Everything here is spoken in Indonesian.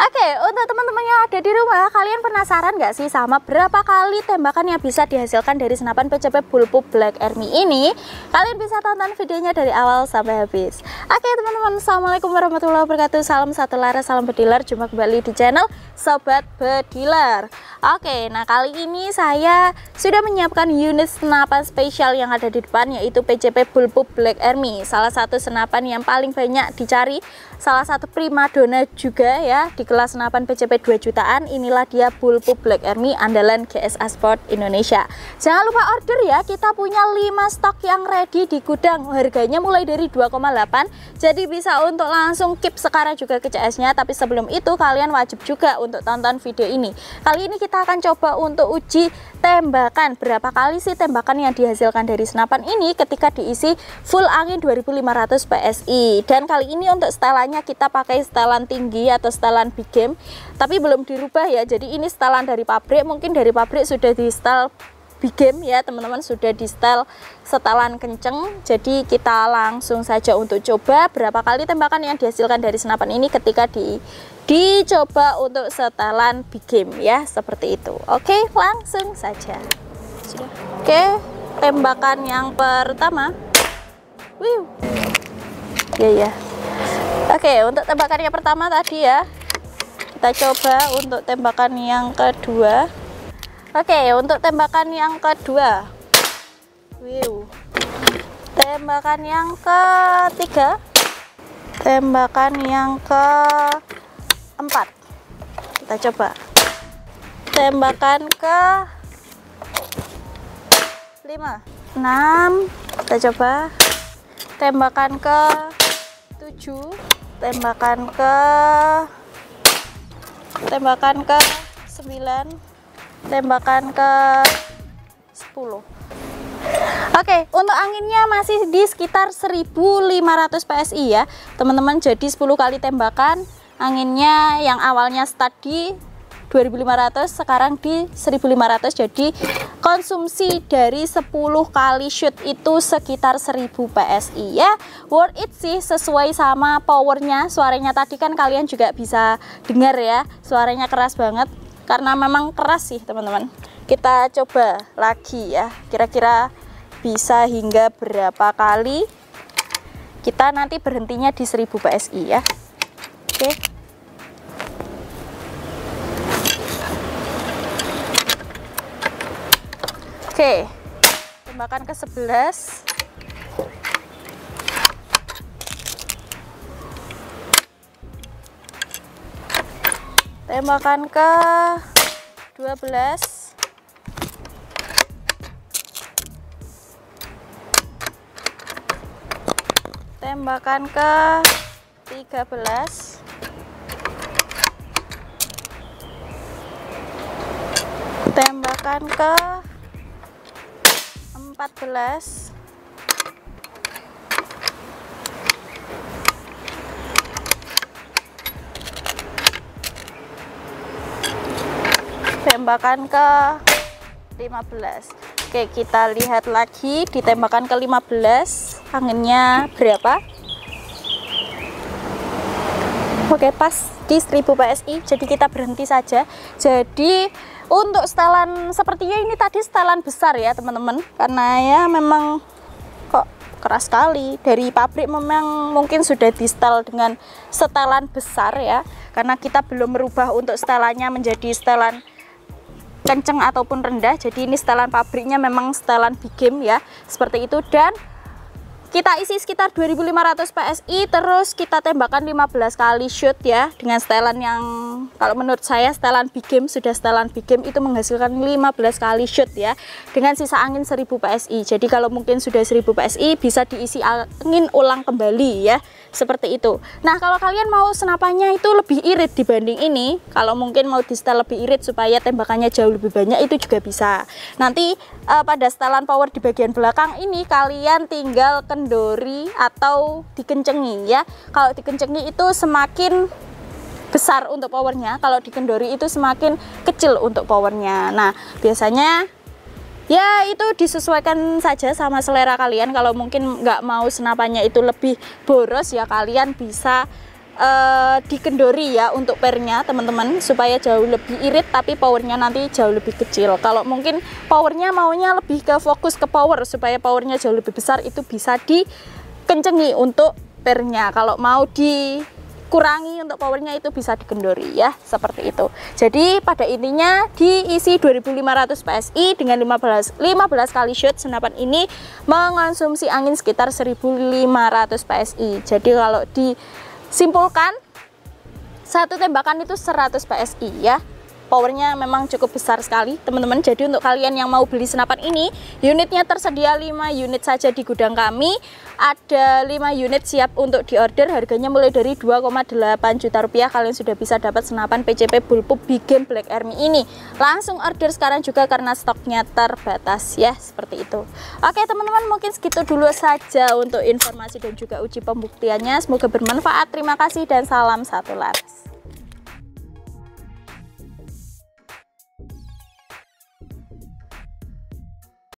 Oke, untuk teman-teman yang ada di rumah, kalian penasaran nggak sih sama berapa kali tembakan yang bisa dihasilkan dari senapan PCP Bullpup Black Army ini? Kalian bisa tonton videonya dari awal sampai habis. Oke teman-teman, Assalamualaikum warahmatullahi wabarakatuh. Salam satu laras, salam bediler. Jumpa kembali di channel Sobat Bediler. Oke, nah kali ini saya sudah menyiapkan unit senapan spesial yang ada di depan yaitu PCP Bullpup Black Army. Salah satu senapan yang paling banyak dicari, salah satu primadona juga ya di segelas senapan PCP 2 jutaan inilah dia Bulpu Black Army andalan GSA Sport Indonesia jangan lupa order ya kita punya 5 stok yang ready di gudang harganya mulai dari 2,8 jadi bisa untuk langsung keep sekarang juga ke CS nya tapi sebelum itu kalian wajib juga untuk tonton video ini kali ini kita akan coba untuk uji tembakan berapa kali sih tembakan yang dihasilkan dari senapan ini ketika diisi full angin 2500 PSI dan kali ini untuk setelannya kita pakai setelan tinggi atau setelan baby game tapi belum dirubah ya jadi ini setelan dari pabrik mungkin dari pabrik sudah di setel big game ya teman-teman sudah di setel setelan kenceng jadi kita langsung saja untuk coba berapa kali tembakan yang dihasilkan dari senapan ini ketika di dicoba untuk setelan big game ya seperti itu oke langsung saja oke tembakan yang pertama Wih. ya ya oke untuk tembakan yang pertama tadi ya kita coba untuk tembakan yang kedua oke untuk tembakan yang kedua wow tembakan yang ketiga tembakan yang keempat kita coba tembakan ke lima, enam, kita coba tembakan ke tujuh, tembakan ke tembakan ke 9 tembakan ke 10 Oke, untuk anginnya masih di sekitar 1500 PSI ya. Teman-teman jadi 10 kali tembakan, anginnya yang awalnya start 2500 sekarang di 1500 jadi konsumsi dari 10 kali shoot itu sekitar 1000 PSI ya worth it sih sesuai sama powernya suaranya tadi kan kalian juga bisa dengar ya suaranya keras banget karena memang keras sih teman-teman kita coba lagi ya kira-kira bisa hingga berapa kali kita nanti berhentinya di 1000 PSI ya oke okay. tambahkan ke 11 tembakan ke 12 tembakan ke 13 tembakan ke sebelas tembakan ke 15 Oke kita lihat lagi di tembakan ke 15 anginnya berapa Oke pas di 1000 PSI jadi kita berhenti saja jadi untuk setelan sepertinya ini tadi setelan besar ya teman-teman karena ya memang kok keras sekali dari pabrik memang mungkin sudah di setel dengan setelan besar ya karena kita belum merubah untuk setelannya menjadi setelan kenceng ataupun rendah jadi ini setelan pabriknya memang setelan big game ya seperti itu dan kita isi sekitar 2500 PSI terus kita tembakan 15 kali shoot ya dengan setelan yang kalau menurut saya setelan big game sudah setelan big game itu menghasilkan 15 kali shoot ya dengan sisa angin 1000 PSI jadi kalau mungkin sudah 1000 PSI bisa diisi angin ulang kembali ya seperti itu nah kalau kalian mau senapannya itu lebih irit dibanding ini kalau mungkin mau di setel lebih irit supaya tembakannya jauh lebih banyak itu juga bisa nanti uh, pada setelan power di bagian belakang ini kalian tinggal ken dikendori atau dikencengi ya. Kalau dikencengi itu semakin besar untuk powernya, kalau dikendori itu semakin kecil untuk powernya. Nah, biasanya ya itu disesuaikan saja sama selera kalian. Kalau mungkin nggak mau senapannya itu lebih boros ya kalian bisa uh, dikendori ya untuk pernya teman-teman supaya jauh lebih irit tapi powernya nanti jauh lebih kecil kalau mungkin powernya maunya lebih ke fokus ke power supaya powernya jauh lebih besar itu bisa dikencengi untuk pernya kalau mau di kurangi untuk powernya itu bisa dikendori ya seperti itu jadi pada intinya diisi 2500 PSI dengan 15 15 kali shoot senapan ini mengonsumsi angin sekitar 1500 PSI jadi kalau di Simpulkan, satu tembakan itu 100 PSI ya powernya memang cukup besar sekali teman-teman jadi untuk kalian yang mau beli senapan ini unitnya tersedia 5 unit saja di gudang kami ada 5 unit siap untuk diorder harganya mulai dari 2,8 juta rupiah kalian sudah bisa dapat senapan PCP Bullpup Big Game Black Army ini langsung order sekarang juga karena stoknya terbatas ya seperti itu oke teman-teman mungkin segitu dulu saja untuk informasi dan juga uji pembuktiannya semoga bermanfaat terima kasih dan salam satu laras